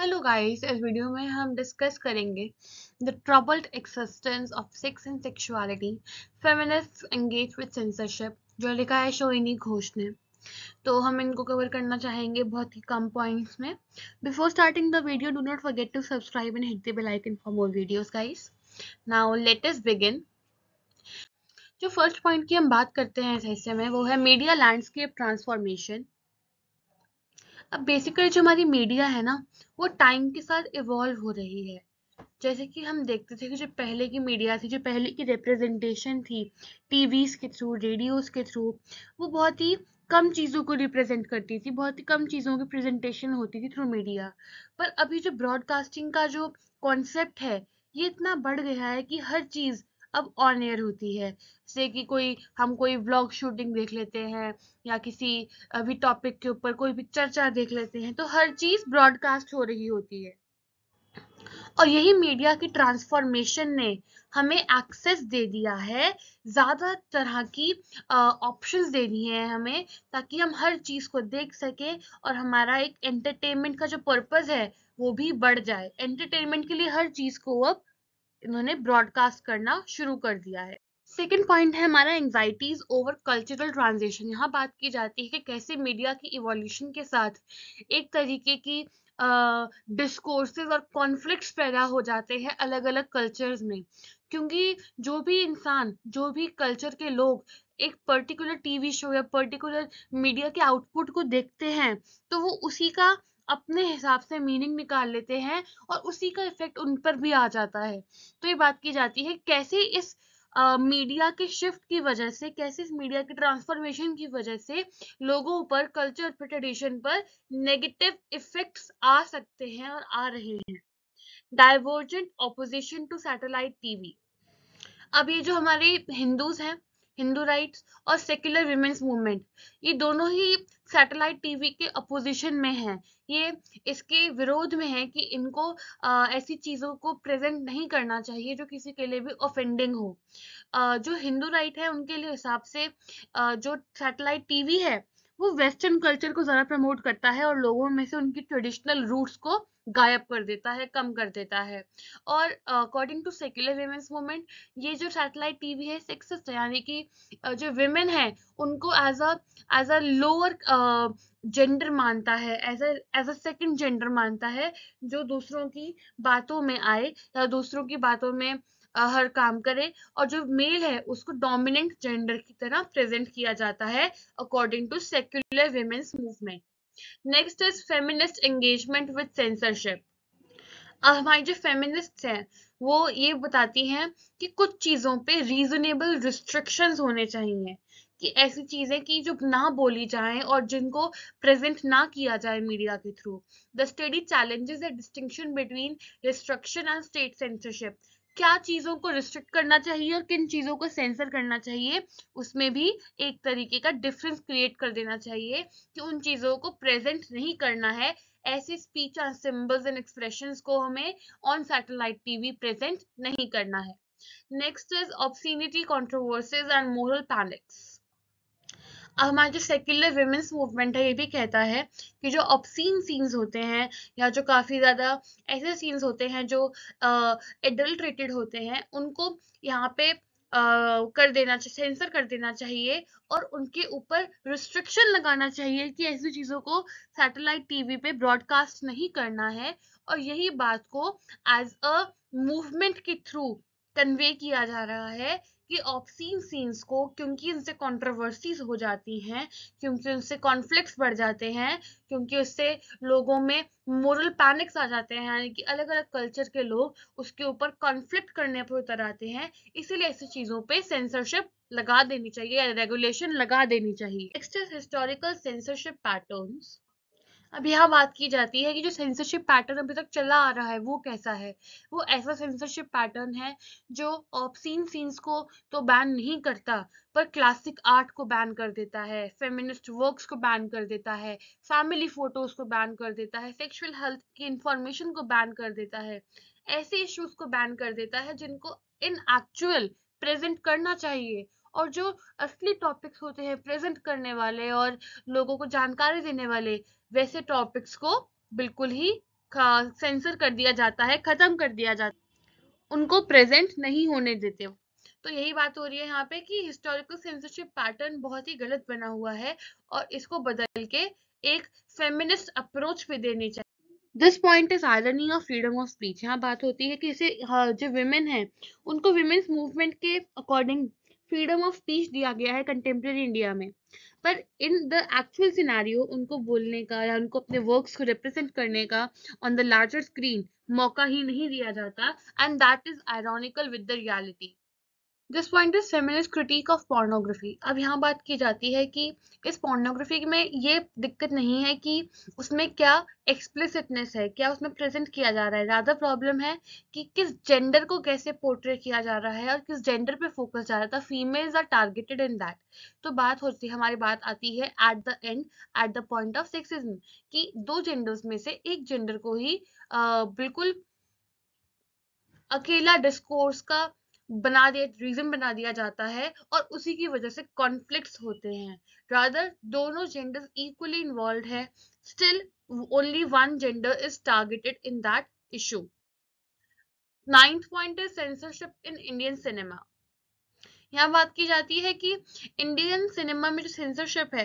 Hello guys इस video में हम डिस्कस करेंगे the troubled existence of sex and sexuality feminist engage with censorship जो लिखा है शोइनी घोष ने तो हम इनको कवर करना चाहेंगे बहुत ही कम पॉइंट्स में before starting the video do not forget to subscribe and hit the bell icon for more videos guys now let us begin जो फर्स्ट पॉइंट की हम बात करते हैं इस हिस्से में वो है मीडिया लैंडस्केप ट्रांसफॉर्मेशन अब बेसिकली जो हमारी मीडिया है ना वो टाइम के साथ इवॉल्व हो रही है जैसे कि हम देखते थे कि जो पहले की मीडिया थी जो पहले की रिप्रेजेंटेशन थी टीवीज़ के थ्रू रेडियोज़ के थ्रू वो बहुत ही कम चीज़ों को रिप्रेजेंट करती थी बहुत ही कम चीज़ों की प्रेजेंटेशन होती थी थ्रू मीडिया पर अभी जो ब्रॉडकास्टिंग का जो कॉन्सेप्ट है ये इतना बढ़ गया है कि हर चीज़ अब ऑन एयर होती है जैसे कि कोई हम कोई व्लॉग शूटिंग देख लेते हैं या किसी भी टॉपिक के ऊपर कोई भी चर्चा देख लेते हैं तो हर चीज़ ब्रॉडकास्ट हो रही होती है और यही मीडिया की ट्रांसफॉर्मेशन ने हमें एक्सेस दे दिया है ज़्यादा तरह की ऑप्शंस दे दिए हैं हमें ताकि हम हर चीज़ को देख सके और हमारा एक एंटरटेनमेंट का जो पर्पज़ है वो भी बढ़ जाए एंटरटेनमेंट के लिए हर चीज़ को अब इन्होंने ब्रॉडकास्ट करना शुरू कर दिया है सेकेंड पॉइंट है हमारा एंगजाइटीज ओवर कल्चरल ट्रांजिशन यहाँ बात की जाती है कि कैसे मीडिया की इवोल्यूशन के साथ एक तरीके की डिस्कोर्सेज uh, और कॉन्फ्लिक्ट्स पैदा हो जाते हैं अलग अलग कल्चर्स में क्योंकि जो भी इंसान जो भी कल्चर के लोग एक पर्टिकुलर टीवी शो या पर्टिकुलर मीडिया के आउटपुट को देखते हैं तो वो उसी का अपने हिसाब से मीनिंग निकाल लेते हैं और उसी का इफेक्ट उन पर भी आ जाता है तो ये बात की जाती है कैसे इस मीडिया uh, के शिफ्ट की वजह से कैसे इस मीडिया के ट्रांसफॉर्मेशन की वजह से लोगों पर कल्चर पर ट्रेडिशन पर नेगेटिव इफेक्ट्स आ सकते हैं और आ रहे हैं divergent opposition to satellite TV अब ये जो हमारे हिंदूज हैं हिंदू राइट्स और सेक्युलर वीमेंस मूवमेंट ये दोनों ही सैटेलाइट टीवी के अपोजिशन में है ये इसके विरोध में है कि इनको आ, ऐसी चीज़ों को प्रेजेंट नहीं करना चाहिए जो किसी के लिए भी ऑफेंडिंग हो आ, जो हिंदू राइट है उनके लिए हिसाब से आ, जो सैटेलाइट टीवी है वो वेस्टर्न कल्चर को ज़्यादा प्रमोट करता है और लोगों में से उनकी ट्रेडिशनल रूट्स को गायब कर देता है कम कर देता है और according to secular women's movement ये जो सैटेलाइट टीवी है सेक्सिस्ट है यानी कि जो वेमेन है उनको as a as a lower gender मानता है as a as a second gender मानता है जो दूसरों की बातों में आए या दूसरों की बातों में हर काम करे और जो मेल है उसको डोमिनेंट जेंडर की तरह प्रेजेंट किया जाता है according to secular women's movement next is feminist engagement with censorship हमारी जो फेमिनिस्ट हैं वो ये बताती हैं कि कुछ चीज़ों पे रीजनेबल रिस्ट्रिक्शंस होने चाहिए कि ऐसी चीज़ें कि जो ना बोली जाए और जिनको प्रेजेंट ना किया जाए मीडिया के through the study challenges the distinction between restriction and state censorship क्या चीज़ों को रिस्ट्रिक्ट करना चाहिए और किन चीज़ों को सेंसर करना चाहिए उसमें भी एक तरीके का डिफरेंस क्रिएट कर देना चाहिए कि उन चीज़ों को प्रेजेंट नहीं करना है ऐसे स्पीच और सिंबल्स एंड एक्सप्रेशन को हमें ऑन सैटेलाइट टीवी प्रेजेंट नहीं करना है next is obscenity controversies and moral panics हमारे जो सेक्युलर वेमेंस मूवमेंट है ये भी कहता है कि जो ऑप्सीन सीन्स होते हैं या जो काफ़ी ज़्यादा ऐसे सीन्स होते हैं जो एडल्ट्रेटेड होते हैं उनको यहाँ पे आ, कर देना चाहिए सेंसर कर देना चाहिए और उनके ऊपर रिस्ट्रिक्शन लगाना चाहिए कि ऐसी चीज़ों को सैटेलाइट टीवी पे ब्रॉडकास्ट नहीं करना है और यही बात को एज अ मूवमेंट के थ्रू कन्वे किया जा रहा है कि ऑप्सीन सीन्स को क्योंकि उनसे कंट्रोवर्सीज हो जाती हैं क्योंकि उनसे कॉन्फ्लिक्ट्स बढ़ जाते हैं क्योंकि उससे लोगों में मोरल पैनिक्स आ जाते हैं यानी कि अलग अलग कल्चर के लोग उसके ऊपर कॉन्फ्लिक्ट करने पर उतर आते हैं इसीलिए ऐसी चीज़ों पर सेंसरशिप लगा देनी चाहिए या रेगुलेशन लगा देनी चाहिए नेक्स्ट हिस्टोरिकल सेंसरशिप पैटर्न्स अब यहाँ बात की जाती है कि जो सेंसरशिप पैटर्न अभी तक चला आ रहा है वो कैसा है वो ऐसा सेंसरशिप पैटर्न है जो ऑप्सीन सीन्स को तो बैन नहीं करता पर क्लासिक आर्ट को बैन कर देता है फेमिनिस्ट वर्क्स को बैन कर देता है फैमिली फोटोज को बैन कर देता है सेक्शुअल हेल्थ की इंफॉर्मेशन को बैन कर देता है ऐसे इश्यूज को बैन कर देता है जिनको इन एक्चुअल प्रेजेंट करना चाहिए और जो असली टॉपिक्स होते हैं प्रेजेंट करने वाले और लोगों को जानकारी देने वाले वैसे टॉपिक्स को बिल्कुल ही सेंसर कर दिया जाता है खत्म कर दिया जाता उनको प्रेजेंट नहीं होने देते हो। तो यही बात हो रही है यहाँ पे कि हिस्टोरिकल सेंसरशिप पैटर्न बहुत ही गलत बना हुआ है और इसको बदल के एक फेमिनिस्ट अप्रोच पे देनी चाहिए this point is irony of freedom of speech यहाँ बात होती है कि इसे हाँ, जो वुमेन है उनको विमेन्स मूवमेंट के अकॉर्डिंग फ्रीडम ऑफ स्पीच दिया गया है कंटेम्प्रेरी इंडिया में पर इन द एक्चुअल सिनेरियो उनको बोलने का या उनको अपने वर्क्स को रिप्रेजेंट करने का ऑन द लार्जर स्क्रीन मौका ही नहीं दिया जाता and that is ironical with the reality this point is feminist critique of pornography अब यहाँ बात की जाती है कि इस पॉर्नोग्राफी में ये दिक्कत नहीं है कि उसमें क्या एक्सप्लिसिटनेस है क्या उसमें प्रेजेंट किया जा रहा है ज़्यादा प्रॉब्लम है कि किस जेंडर को कैसे पोर्ट्रे किया जा रहा है और किस जेंडर पे फोकस जा रहा था females are targeted in that तो बात होती है हमारी बात आती है at the end at the point of sexism कि दो जेंडर्स में से एक जेंडर को ही आ, बिल्कुल अकेला डिस्कोर्स का बना दिया रीजन बना दिया जाता है और उसी की वजह से कॉन्फ्लिक्ट्स होते हैं रादर दोनों जेंडर इक्वली इन्वॉल्व है still only one gender is targeted in that issue ninth point is censorship in Indian cinema यहाँ बात की जाती है कि इंडियन सिनेमा में जो सेंसरशिप है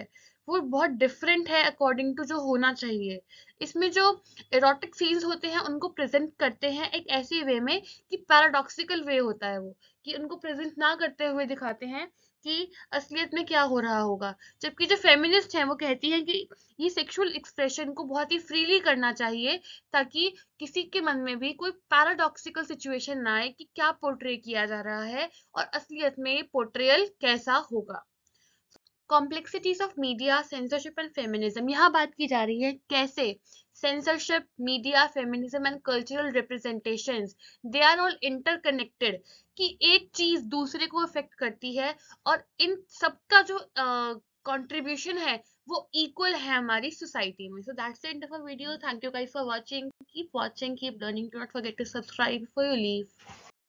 वो बहुत डिफरेंट है अकॉर्डिंग टू जो होना चाहिए इसमें जो एरोटिक सीन्स होते हैं उनको प्रेजेंट करते हैं एक ऐसे वे में कि पैराडॉक्सिकल वे होता है वो कि उनको प्रेजेंट ना करते हुए दिखाते हैं कि असलियत में क्या हो रहा होगा जबकि जो फेमिनिस्ट हैं वो कहती हैं कि ये सेक्सुअल एक्सप्रेशन को बहुत ही फ्रीली करना चाहिए ताकि किसी के मन में भी कोई पैराडॉक्सिकल सिचुएशन ना आए कि क्या पोर्ट्रे किया जा रहा है और असलियत में पोर्ट्रेयल कैसा होगा complexities of media censorship and feminism यहाँ बात की जा रही है कैसे censorship media feminism and cultural representation they are all interconnected कि एक चीज दूसरे को इफेक्ट करती है और इन सबका जो कॉन्ट्रीब्यूशन uh, है वो इक्वल है हमारी सोसाइटी में so that's the end of video thank you guys for watching keep watching keep learning do not forget to subscribe for you leave